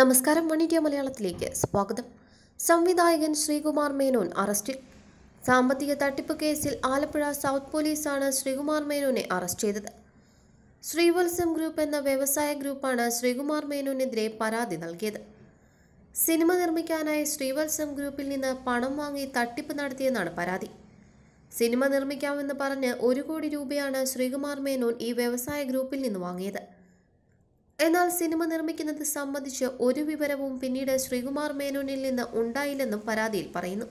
നമസ്കാരം one India മലയാളത്തിലേക്ക് സ്വാഗതം സംവിധായകൻ ശ്രീകുമാർ മേനോൻ അറസ്റ്റിൽ സാമ്പത്തിക തട്ടിപ്പ് കേസിൽ ആലപ്പുഴ സൗത്ത് പോലീസാണ് ശ്രീകുമാർ മേനോനെ അറസ്റ്റ് ചെയ്തത് ശ്രീവത്സം ഗ്രൂപ്പ് എന്ന വ്യവസായ ഗ്രൂപ്പാണ് ശ്രീകുമാർ മേനോനെതിരെ പരാതി നൽകിയത് സിനിമ നിർമ്മിക്കാനായി ശ്രീവത്സം ഗ്രൂപ്പിൽ നിന്ന് പണം വാങ്ങി തട്ടിപ്പ് നടത്തിയെന്നാണ് പരാതി സിനിമ നിർമ്മിക്കാമെന്ന് പറഞ്ഞ് ഒരു കോടി രൂപയാണ് ശ്രീകുമാർ മേനോൻ ഈ വ്യവസായ ഗ്രൂപ്പിൽ നിന്ന് വാങ്ങിയത് എന്നാൽ സിനിമ നിർമ്മിക്കുന്നത് സംബന്ധിച്ച് ഒരു വിവരവും പിന്നീട് ശ്രീകുമാർ മേനോനിൽ നിന്ന് ഉണ്ടായില്ലെന്നും പരാതിയിൽ പറയുന്നു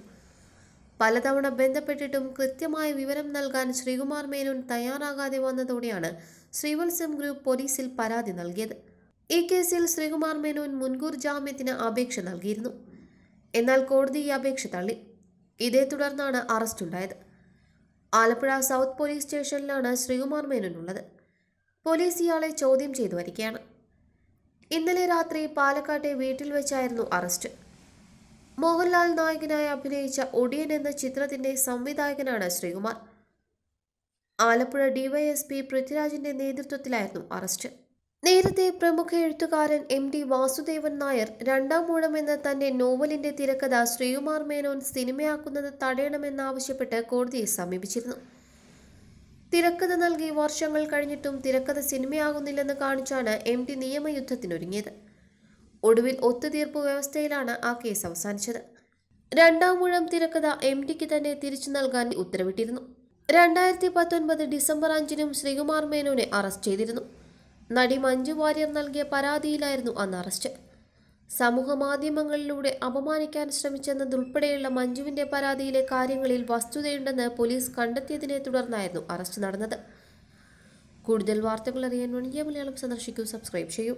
പലതവണ ബന്ധപ്പെട്ടിട്ടും കൃത്യമായ വിവരം നൽകാൻ ശ്രീകുമാർ മേനോൻ തയ്യാറാകാതെ വന്നതോടെയാണ് ശ്രീവത്സം ഗ്രൂപ്പ് പോലീസിൽ പരാതി നൽകിയത് ഈ കേസിൽ ശ്രീകുമാർ മേനോൻ മുൻകൂർ ജാമ്യത്തിന് അപേക്ഷ നൽകിയിരുന്നു എന്നാൽ കോടതി ഈ അപേക്ഷ തള്ളി ഇതേ തുടർന്നാണ് ഉണ്ടായത് ആലപ്പുഴ സൗത്ത് പോലീസ് സ്റ്റേഷനിലാണ് ശ്രീകുമാർ മേനോൻ ഉള്ളത് പോലീസ് ഇയാളെ ചോദ്യം ചെയ്തു വരികയാണ് ഇന്നലെ രാത്രി പാലക്കാട്ടെ വീട്ടിൽ വെച്ചായിരുന്നു അറസ്റ്റ് മോഹൻലാൽ നായകനായി അഭിനയിച്ച ഒടിയൻ എന്ന ചിത്രത്തിന്റെ സംവിധായകനാണ് ശ്രീകുമാർ ആലപ്പുഴ ഡിവൈഎസ്പി പൃഥ്വിരാജിന്റെ നേതൃത്വത്തിലായിരുന്നു അറസ്റ്റ് നേരത്തെ പ്രമുഖ എഴുത്തുകാരൻ എം ടി വാസുദേവൻ നായർ രണ്ടാം മൂഴം എന്ന തന്റെ നോവലിന്റെ തിരക്കഥ ശ്രീകുമാർ മേനോൻ സിനിമയാക്കുന്നത് തടയണമെന്നാവശ്യപ്പെട്ട് കോടതിയെ സമീപിച്ചിരുന്നു തിരക്കഥ നൽകി വർഷങ്ങൾ കഴിഞ്ഞിട്ടും തിരക്കഥ സിനിമയാകുന്നില്ലെന്ന് കാണിച്ചാണ് എം ടി നിയമയുദ്ധത്തിനൊരുങ്ങിയത് ഒടുവിൽ ഒത്തുതീർപ്പ് വ്യവസ്ഥയിലാണ് ആ കേസ് അവസാനിച്ചത് രണ്ടാം മുഴം തിരക്കഥ എം ടിക്ക് തന്നെ തിരിച്ചു നൽകാൻ ഉത്തരവിട്ടിരുന്നു രണ്ടായിരത്തി പത്തൊൻപത് ഡിസംബർ അഞ്ചിനും ശ്രീകുമാർ മേനോനെ അറസ്റ്റ് ചെയ്തിരുന്നു നടി മഞ്ജു വാര്യർ നൽകിയ പരാതിയിലായിരുന്നു അന്ന് അറസ്റ്റ് മാധ്യമങ്ങളിലൂടെ അപമാനിക്കാൻ ശ്രമിച്ചെന്നതുൾപ്പെടെയുള്ള മഞ്ജുവിന്റെ പരാതിയിലെ കാര്യങ്ങളിൽ വസ്തുതയുണ്ടെന്ന് പോലീസ് കണ്ടെത്തിയതിനെ തുടർന്നായിരുന്നു അറസ്റ്റ് നടന്നത് കൂടുതൽ വാർത്തകൾ അറിയാൻ വണിയ മലയാളം സന്ദർശിക്കൂ സബ്സ്ക്രൈബ് ചെയ്യൂ